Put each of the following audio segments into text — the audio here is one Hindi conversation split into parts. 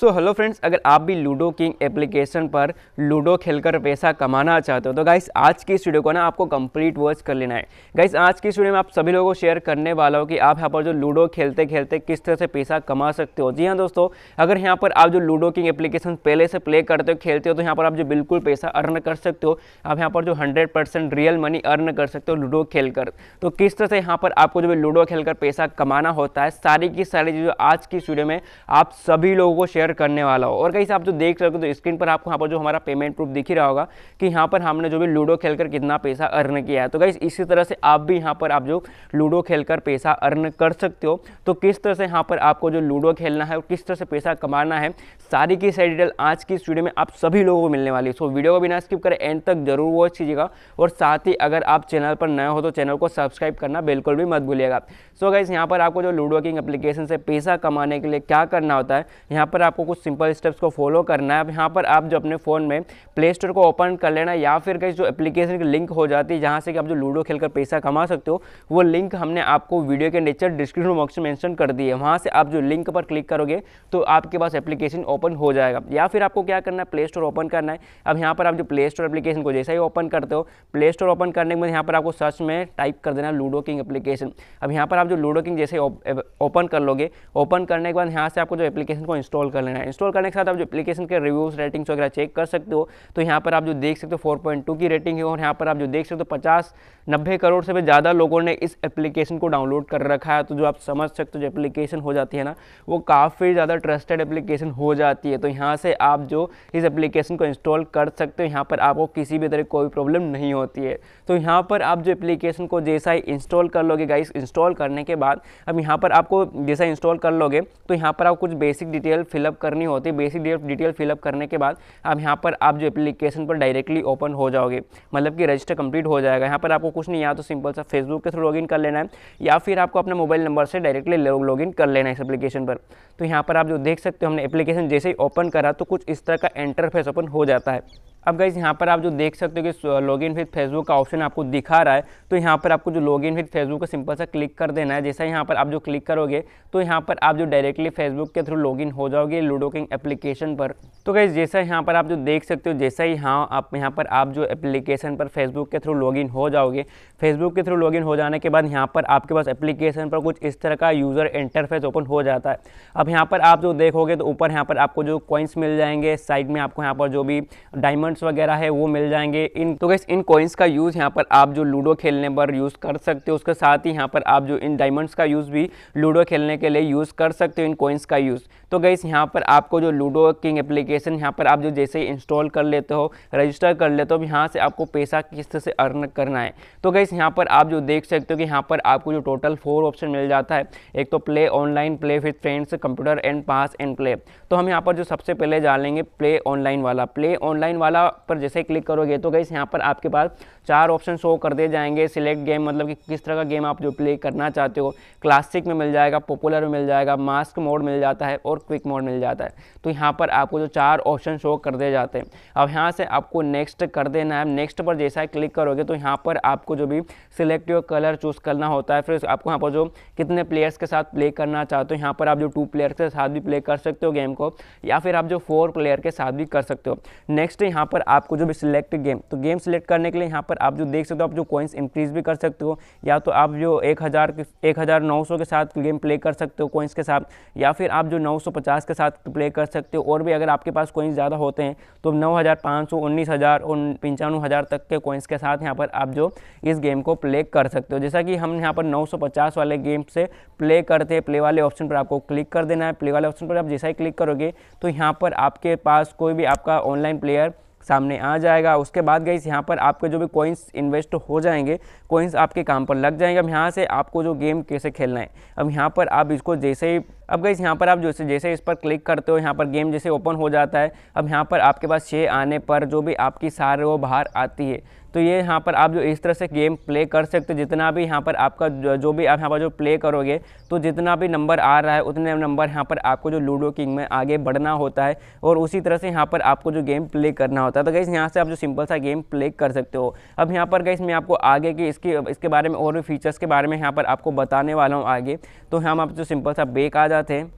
सो हेलो फ्रेंड्स अगर आप भी लूडो किंग एप्लीकेशन पर लूडो खेलकर पैसा कमाना चाहते हो तो गाइस आज की इस वीडियो को ना आपको कंप्लीट वॉच कर लेना है गाइस आज की इस वीडियो में आप सभी लोगों को शेयर करने वाला हो कि आप यहाँ पर जो लूडो खेलते खेलते किस तरह से पैसा कमा सकते हो जी हाँ दोस्तों अगर यहाँ पर आप जो लूडो किंग एप्लीकेशन पहले से प्ले करते हो खेलते हो तो यहाँ पर आप जो बिल्कुल पैसा अर्न कर सकते हो आप यहाँ पर जो हंड्रेड रियल मनी अर्न कर सकते हो लूडो खेल कर तो किस तरह से यहाँ पर आपको जो लूडो खेल पैसा कमाना होता है सारी की सारी चीज आज की इस वीडियो में आप सभी लोगों को शेयर शेयर करने वाला हो और कहीं आप जो देख सकते हो तो स्क्रीन पर आपको यहाँ पर जो हमारा पेमेंट प्रूफ दिख ही रहा होगा कि यहाँ पर हमने जो भी लूडो खेलकर कितना पैसा अर्न किया है तो कहीं इसी तरह से आप भी यहाँ पर आप जो लूडो खेलकर पैसा अर्न कर सकते हो तो किस तरह से यहाँ पर आपको जो लूडो खेलना है और किस तरह से पैसा कमाना है सारी की सारी डिटेल आज की इस वीडियो में आप सभी लोगों को मिलने वाली है सो वीडियो को बिना स्किप करें एंड तक जरूर वॉच कीजिएगा और साथ ही अगर आप चैनल पर नए हो तो चैनल को सब्सक्राइब करना बिल्कुल भी मत भूलिएगा सो गाइज यहाँ पर आपको जो लूडो किंग एप्लीकेशन से पैसा कमाने के लिए क्या करना होता है यहाँ पर आप आपको कुछ सिंपल स्टेप्स को फॉलो करना है अब यहाँ पर आप जो अपने फ़ोन में प्ले स्टोर को ओपन कर लेना या फिर कहीं जो एप्लीकेशन की लिंक हो जाती है जहाँ से कि आप जो लूडो खेलकर पैसा कमा सकते हो वो लिंक हमने आपको वीडियो के नेचर डिस्क्रिप्शन बॉक्स में मैंशन कर दी है वहाँ से आप जो लिंक पर क्लिक करोगे तो आपके पास एप्लीकेशन ओपन हो जाएगा या फिर आपको क्या करना है प्ले स्टोर ओपन करना है अब यहाँ पर आप जो प्ले स्टोर एप्लीकेशन को जैसा ही ओपन करते हो प्ले स्टोर ओपन करने के बाद यहाँ पर आपको सर्च में टाइप कर देना लूडो किंग एप्लीकेशन अब यहाँ पर आप जो लूडो किंग जैसे ओपन कर लोगे ओपन करने के बाद यहाँ से आपको जो एप्लीकेशन को इंस्टॉल कर लेना है इंस्टॉल करने के साथ आप जो एप्लीकेशन के रिव्यूज़ रेटिंग्स वगैरह चेक कर सकते हो तो यहाँ पर आप जो देख सकते हो 4.2 की रेटिंग है और यहाँ पर आप जो देख सकते हो पचास नब्बे करोड़ से भी ज़्यादा लोगों ने इस एप्लीकेशन को डाउनलोड कर रखा है तो जो आप समझ सकते हो जो एप्लीकेशन हो जाती है ना वो काफ़ी ज़्यादा ट्रस्टेड एप्लीकेशन हो जाती है तो यहाँ से आप जो इस एप्लीकेशन को इंस्टॉल कर सकते हो यहाँ पर आपको किसी भी तरह कोई प्रॉब्लम नहीं होती है तो यहाँ पर आप जो एप्लीकेशन को जैसा ही इंस्टॉल कर लोगे गाइस इंस्टॉल करने के बाद अब यहाँ पर आपको जैसा इंस्टॉल कर लोगे तो यहाँ पर आप कुछ बेसिक डिटेल फिलअप फिलअप करनी होती है बेसिक डिटेल फिलअप करने के बाद अब यहाँ पर आप जो एप्लीकेशन पर डायरेक्टली ओपन हो जाओगे मतलब कि रजिस्टर कंप्लीट हो जाएगा यहाँ पर आपको कुछ नहीं या तो सिंपल सा फेसबुक के थ्रू लॉगिन कर लेना है या फिर आपको अपने मोबाइल नंबर से डायरेक्टली लॉगिन कर लेना है इस एप्लीकेशन पर तो यहाँ पर आप जो देख सकते हो हमने एप्लीकेशन जैसे ही ओपन करा तो कुछ इस तरह का इंटरफेस ओपन हो जाता है अब गाइज यहाँ पर आप जो देख सकते हो कि लॉग इन विथ फेसबुक का ऑप्शन आपको दिखा रहा है तो यहाँ पर आपको जो लॉग इन विथ फेसबुक का सिंपल सा क्लिक कर देना है जैसा यहाँ पर आप जो क्लिक करोगे तो यहाँ पर आप जो डायरेक्टली फेसबुक के थ्रू लॉग इन हो जाओगे लूडो किंग एप्लीकेशन पर तो गाइज जैसा यहाँ पर आप जो देख सकते हो जैसा ही हाँ आप यहाँ पर आप जो एप्लीकेशन पर फेसबुक के थ्रू लॉग हो जाओगे फेसबुक के थ्रू लॉग हो जाने के बाद यहाँ पर आपके पास एप्लीकेशन पर कुछ इस तरह का यूज़र इंटरफेस ओपन हो जाता है अब यहाँ पर आप जो देखोगे तो ऊपर यहाँ पर आपको जो कॉइन्स मिल जाएंगे साइड में आपको यहाँ पर जो भी डायमंड डायमंड्स वगैरह है वो मिल जाएंगे इन तो गैस इन कॉइन्स का यूज़ यहाँ पर आप जो लूडो खेलने पर यूज़ कर सकते हो उसके साथ ही यहाँ पर आप जो इन डायमंड्स का यूज़ भी लूडो खेलने के लिए यूज़ कर सकते हो इन कॉइन्स का यूज़ तो गैस यहाँ पर आपको जो लूडो किंग एप्लीकेशन यहाँ पर आप जो जैसे ही इंस्टॉल कर लेते हो रजिस्टर कर लेते हो यहाँ से आपको पैसा किस्त से अर्न करना है तो गैस यहाँ पर आप जो देख सकते हो कि यहाँ पर आपको जो टोटल फोर ऑप्शन मिल जाता है एक तो play online play with friends computer and pass and play तो हम यहाँ पर जो सबसे पहले जानेंगे प्ले ऑनलाइन वाला प्ले ऑनलाइन वाला वाला पर जैसे क्लिक करोगे तो गई यहाँ पर आपके पास चार ऑप्शन शो कर दिए जाएंगे सिलेक्ट गेम मतलब कि किस तरह का गेम आप जो प्ले करना चाहते हो क्लासिक में मिल जाएगा पॉपुलर में मिल जाएगा मास्क मोड मिल जाता है और क्विक मोड मिल जाता है तो यहाँ पर आपको जो चार ऑप्शन शो कर दिए जाते हैं अब यहाँ से आपको नेक्स्ट कर देना है नेक्स्ट पर जैसा क्लिक करोगे तो यहाँ पर आपको जो भी सिलेक्ट योर कलर चूज़ करना होता है फिर आपको यहाँ पर जो कितने प्लेयर्स के साथ प्ले करना चाहते हो यहाँ पर आप जो टू प्लेयर के साथ भी प्ले कर सकते हो गेम को या फिर आप जो फोर प्लेयर के साथ भी कर सकते हो नेक्स्ट यहाँ पर आपको जो भी सिलेक्ट गेम तो गेम सिलेक्ट करने के लिए यहाँ पर आप जो देख सकते हो आप जो कॉइन्स इंक्रीज भी कर सकते हो या तो आप जो एक हज़ार एक हज़ार नौ सौ के साथ गेम प्ले कर सकते हो कॉइन्स के साथ या फिर आप जो नौ सौ पचास के साथ प्ले कर सकते हो और भी अगर आपके पास कॉइन्स ज़्यादा होते हैं तो नौ हज़ार पाँच सौ उन्नीस हज़ार और पंचानवे हज़ार तक के कॉइन्स के साथ यहाँ पर आप जो इस गेम को प्ले कर सकते हो जैसा कि हम यहाँ पर नौ सौ पचास वाले गेम से प्ले करते हैं प्ले वाले ऑप्शन पर आपको क्लिक कर देना है प्ले वाले ऑप्शन पर आप जैसा ही क्लिक करोगे तो यहाँ पर आपके पास कोई भी आपका ऑनलाइन प्लेयर सामने आ जाएगा उसके बाद गई यहाँ पर आपके जो भी कोइंस इन्वेस्ट हो जाएंगे कोइंस आपके काम पर लग जाएंगे अब यहाँ से आपको जो गेम कैसे खेलना है अब यहाँ पर आप इसको जैसे ही अब गई यहाँ पर आप जैसे जैसे इस पर क्लिक करते हो यहाँ पर गेम जैसे ओपन हो जाता है अब यहाँ पर आपके पास छः आने पर जो भी आपकी सार वो बाहर आती है तो ये यहाँ पर आप जो इस तरह से गेम प्ले कर सकते हो जितना भी यहाँ पर आपका जो, जो भी आप यहाँ पर जो प्ले करोगे तो जितना भी नंबर आ रहा है उतने नंबर यहाँ पर आपको जो लूडो किंग में आगे बढ़ना होता है और उसी तरह से यहाँ पर आपको जो गेम प्ले करना होता है तो गई यहाँ से आप जो सिंपल सा गेम प्ले कर सकते हो अब यहाँ पर गई मैं आपको आगे की इसकी इसके बारे में और भी फीचर्स के बारे में यहाँ पर आपको बताने वाला हूँ आगे तो हम आप जो सिंपल सा बेक आ जाते हैं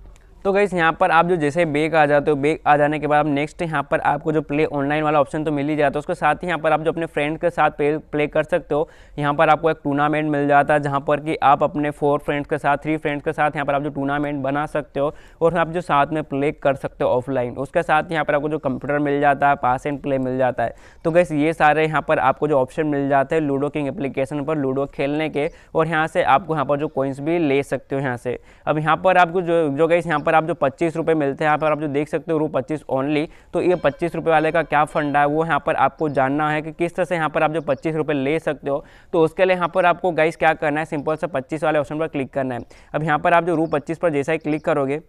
तो गई यहाँ पर आप जो जैसे बेक आ जाते हो बेक आ जाने के बाद आप नेक्स्ट यहाँ पर आपको जो प्ले ऑनलाइन वाला ऑप्शन तो मिल ही जाता है उसके साथ ही यहाँ पर आप जो अपने फ्रेंड के साथ प्ले प्ले कर सकते हो यहाँ पर आपको एक टूर्नामेंट मिल जाता है जहाँ पर कि आप अपने फोर फ्रेंड्स के साथ थ्री फ्रेंड्स के साथ यहाँ पर आप जो टूर्नामेंट बना सकते हो और आप जो साथ में प्ले कर सकते हो ऑफलाइन उसके साथ यहाँ पर आपको जो कंप्यूटर मिल जाता है पास एंड प्ले मिल जाता है तो गैस ये सारे यहाँ पर आपको जो ऑप्शन मिल जाते हैं लूडो किंग एप्लीकेशन पर लूडो खेलने के और यहाँ से आपको यहाँ पर जो कोइंस भी ले सकते हो यहाँ से अब यहाँ पर आपको जो जो गैस यहाँ पर आप जो पच्चीस रुपये मिलते हैं यहाँ पर आप जो देख सकते हो रू पच्चीस ओनली तो ये पच्चीस रुपये वाले का क्या फंड है वो यहाँ पर आपको जानना है कि किस तरह से यहाँ पर आप जो पच्चीस रुपये ले सकते हो तो उसके लिए यहाँ पर आपको गाइस क्या करना है सिंपल से पच्चीस वाले ऑप्शन पर क्लिक करना है अब यहाँ पर आप जो रू पच्चीस पर जैसा ही क्लिक करोगे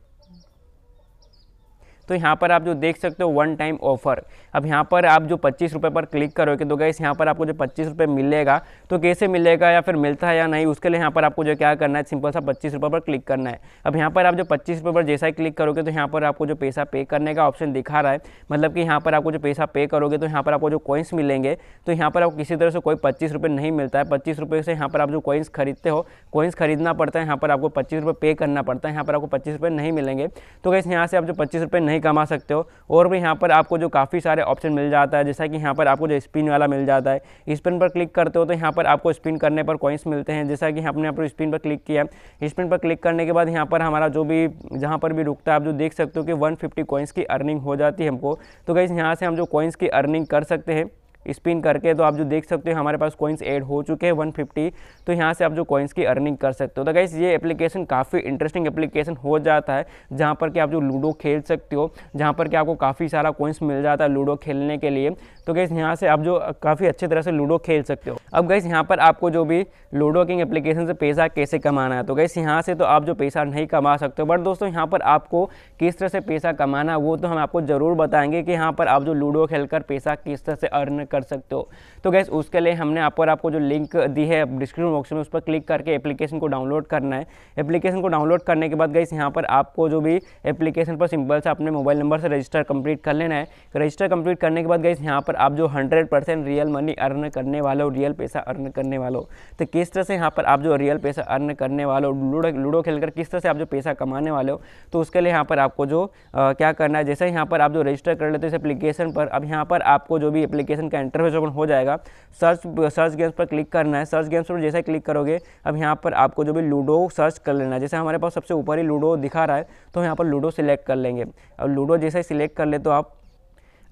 तो यहाँ पर आप जो देख सकते हो वन टाइम ऑफर अब यहाँ पर आप जो पच्चीस रुपये पर क्लिक करोगे तो गैस यहाँ पर आपको जो पच्चीस रुपये मिलेगा तो कैसे मिलेगा या फिर मिलता है या नहीं उसके लिए यहाँ पर आपको जो क्या करना है सिंपल सा पच्चीस रुपये पर क्लिक करना है अब यहाँ पर आप जो पच्चीस रुपये पर जैसा ही क्लिक करोगे तो यहाँ पर आपको जो पैसा पे करने का ऑप्शन दिखा रहा है मतलब कि यहाँ पर आपको जो पैसा पे करोगे तो यहाँ पर आपको जो कॉइन्स मिलेंगे तो यहाँ पर आपको किसी तरह से कोई पच्चीस रुपये नहीं मिलता है पच्चीस रुपये से यहाँ पर आप जो कॉइन्स खरीदते हो कॉइन्स खरीदना पड़ता है यहाँ पर आपको पच्चीस रुपये पे करना पड़ता है यहाँ पर आपको पच्चीस रुपये नहीं मिलेंगे तो गैस यहाँ से आप जो पच्चीस रुपये नहीं नहीं कमा सकते हो और भी यहाँ पर आपको जो काफ़ी सारे ऑप्शन मिल जाता है जैसा कि यहाँ पर आपको जो स्पिन वाला मिल जाता है स्पिन पर क्लिक करते हो तो यहाँ पर आपको स्पिन करने पर कॉइन्स मिलते हैं जैसा कि आपने यहाँ पर स्पिन पर क्लिक किया स्पिन पर क्लिक करने के बाद यहाँ पर हमारा जो भी जहाँ पर भी रुकता है आप जो देख सकते हो कि वन फिफ्टी की अर्निंग हो जाती है हमको तो गई यहाँ से हम जो कॉइन्स की अर्निंग कर सकते हैं स्पिन करके तो आप जो देख सकते हो हमारे पास कॉइन्स ऐड हो चुके हैं 150 तो यहाँ से आप जो कॉइन्स की अर्निंग कर सकते हो तो गाइस ये एप्लीकेशन काफ़ी इंटरेस्टिंग एप्लीकेशन हो जाता है जहाँ पर कि आप जो लूडो खेल सकते हो जहाँ पर कि आपको काफ़ी सारा कॉइन्स मिल जाता है लूडो खेलने के लिए तो गैस यहाँ से आप जो काफ़ी अच्छी तरह से लूडो खेल सकते हो अब गैस यहाँ पर आपको जो भी लूडो किंग एप्लीकेशन से पैसा कैसे कमाना है तो गैस यहाँ से तो आप जो पैसा नहीं कमा सकते बट दोस्तों यहाँ पर आपको किस तरह से पैसा कमाना वो तो हम आपको ज़रूर बताएंगे कि यहाँ पर आप जो लूडो खेल पैसा किस तरह से अर्न कर कर सकते हो तो गैस उसके लिए हमने आप पर आपको जो लिंक दी है डिस्क्रिप्शन बॉक्स में उस पर क्लिक करके एप्लीकेशन को डाउनलोड करना है एप्लीकेशन को डाउनलोड करने के बाद गैस यहाँ पर आपको जो भी एप्लीकेशन पर सिंपल से अपने मोबाइल नंबर से रजिस्टर कंप्लीट कर लेना है रजिस्टर कंप्लीट करने के बाद गैस यहाँ पर आप जो हंड्रेड रियल मनी अर्न करने वाले हो रियल पैसा अर्न करने वाले हो तो किस तरह से यहाँ पर आप जो रियल पैसा अर्न करने वाले हो लूडो लूडो खेलकर किस तरह से आप जो पैसा कमाने वाले हो तो उसके लिए यहाँ पर आपको जो क्या करना है जैसे यहाँ पर आप जो रजिस्टर कर लेते हो इस एप्लीकेशन पर अब यहाँ पर आपको जो भी एप्लीकेशन का सेंटर पे जो ओपन हो जाएगा सर्च सर्च गेम्स पर क्लिक करना है सर्च गेम्स पर जैसे क्लिक करोगे अब यहाँ पर आपको जो भी लूडो सर्च कर लेना है जैसे हमारे पास सबसे ऊपर ही लूडो दिखा रहा है तो यहाँ पर लूडो सिलेक्ट कर लेंगे अब लूडो जैसे सिलेक्ट कर ले तो आप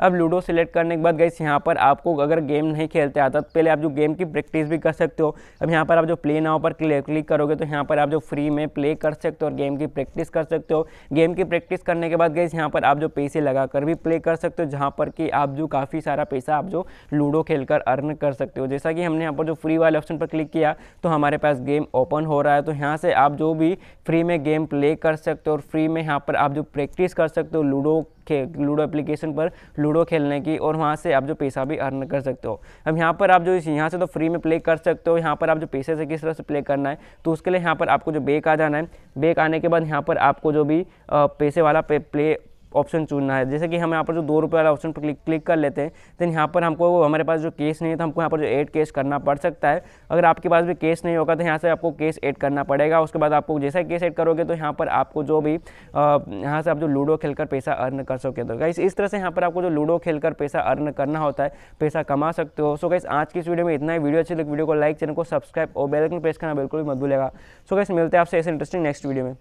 अब लूडो सेलेक्ट करने के बाद गई यहाँ पर आपको अगर गेम नहीं खेलते आता तो पहले आप जो गेम की प्रैक्टिस भी कर सकते हो अब यहाँ पर आप जो प्ले नाव पर क्लिक करोगे तो यहाँ पर आप जो फ्री में प्ले कर सकते हो और गेम की प्रैक्टिस कर सकते हो गेम की प्रैक्टिस करने के बाद गई यहाँ पर आप जो पैसे लगा कर भी प्ले कर सकते हो जहाँ पर कि आप जो काफ़ी सारा पैसा आप जो लूडो खेल कर अर्न कर सकते हो जैसा कि हमने यहाँ पर जो फ्री वाले ऑप्शन पर क्लिक किया तो हमारे पास गेम ओपन हो रहा है तो यहाँ से आप जो भी फ्री में गेम प्ले कर सकते हो और फ्री में यहाँ पर आप जो प्रैक्टिस कर सकते हो लूडो लूडो एप्लीकेशन पर लूडो खेलने की और वहाँ से आप जो पैसा भी अर्न कर सकते हो अब यहाँ पर आप जो यहाँ से तो फ्री में प्ले कर सकते हो यहाँ पर आप जो पैसे से किस तरह से प्ले करना है तो उसके लिए यहाँ पर आपको जो बेक आ जाना है बेक आने के बाद यहाँ पर आपको जो भी पैसे वाला प्ले ऑप्शन चुनना है जैसे कि हम यहाँ पर जो दो रुपये वाला ऑप्शन पर क्लिक क्लिक कर लेते हैं देन यहाँ पर हमको हमारे पास जो केस नहीं है तो हमको यहाँ पर जो एड केस करना पड़ सकता है अगर आपके पास भी केस नहीं होगा तो यहाँ से आपको केस एड करना पड़ेगा उसके बाद आपको जैसा केस एड करोगे तो यहाँ पर आपको जो भी यहाँ से आप जो लूडो खेलकर पैसा अर्न कर सकते हो तो गाइस इस तरह से यहाँ पर आपको जो लूडो खेलकर पैसा अर्न करना होता है पैसा कमा सकते हो सो गाइस आज की इस वीडियो में इतना ही वीडियो अच्छी लगे वीडियो को लाइक चैनल को सब्सक्राइब और बेल आइकन प्रेस करना बिल्कुल भी मत भूलेगा सो गाइस मिलते हैं आपसे ऐसे इंटरेस्टिंग नेक्स्ट वीडियो में